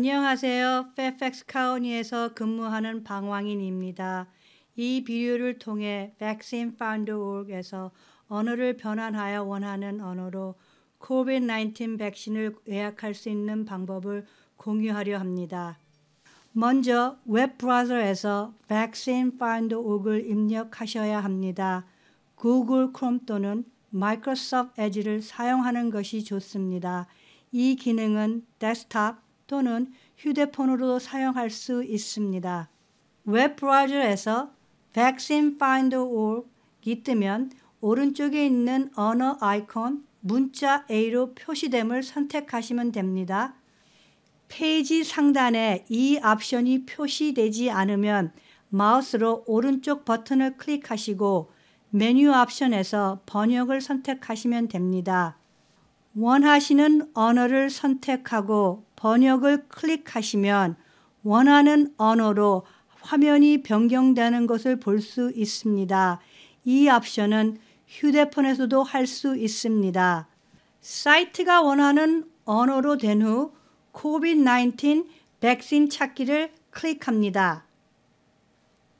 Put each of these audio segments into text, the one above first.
안녕하세요. 페펙스 카운티에서 근무하는 방황인입니다. 이 비유를 통해 백 a c c i n e f 에서 언어를 변환하여 원하는 언어로 COVID-19 백신을 예약할 수 있는 방법을 공유하려 합니다. 먼저 웹 브라우저에서 백 a c c i n e f o 입력하셔야 합니다. 구글 크롬 또는 마이크로소프트 에지를 사용하는 것이 좋습니다. 이 기능은 데스크탑, 또는 휴대폰으로 사용할 수 있습니다. 웹 브라우저에서 vaccine finder org이 뜨면 오른쪽에 있는 언어 아이콘 문자 A로 표시됨을 선택하시면 됩니다. 페이지 상단에 이 옵션이 표시되지 않으면 마우스로 오른쪽 버튼을 클릭하시고 메뉴 옵션에서 번역을 선택하시면 됩니다. 원하시는 언어를 선택하고 번역을 클릭하시면 원하는 언어로 화면이 변경되는 것을 볼 수 있습니다. 이 옵션은 휴대폰에서도 할 수 있습니다. 사이트가 원하는 언어로 된 후 COVID-19 백신 찾기를 클릭합니다.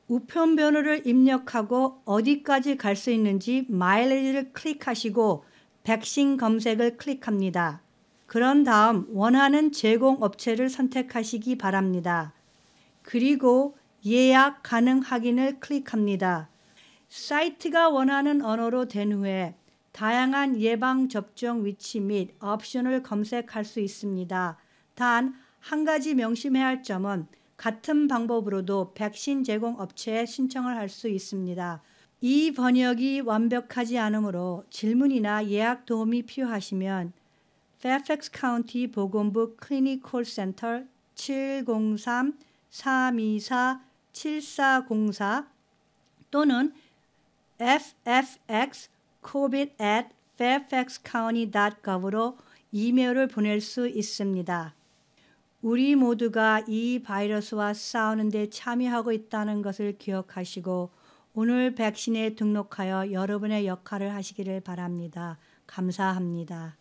우편 번호를 입력하고 어디까지 갈 수 있는지 마일리지를 클릭하시고 백신 검색을 클릭합니다. 그런 다음 원하는 제공업체를 선택하시기 바랍니다. 그리고 예약 가능 확인을 클릭합니다. 사이트가 원하는 언어로 된 후에 다양한 예방접종 위치 및 옵션을 검색할 수 있습니다. 단, 한 가지 명심해야 할 점은 같은 방법으로도 백신 제공 업체에 신청을 할 수 있습니다. 이 번역이 완벽하지 않으므로 질문이나 예약 도움이 필요하시면 Fairfax County 보건부 클리닉 콜센터 703-324-7404 또는 ffxcovid@fairfaxcounty.gov으로 at 이메일을 보낼 수 있습니다. 우리 모두가 이 바이러스와 싸우는 데 참여하고 있다는 것을 기억하시고 오늘 백신에 등록하여 여러분의 역할을 하시기를 바랍니다. 감사합니다.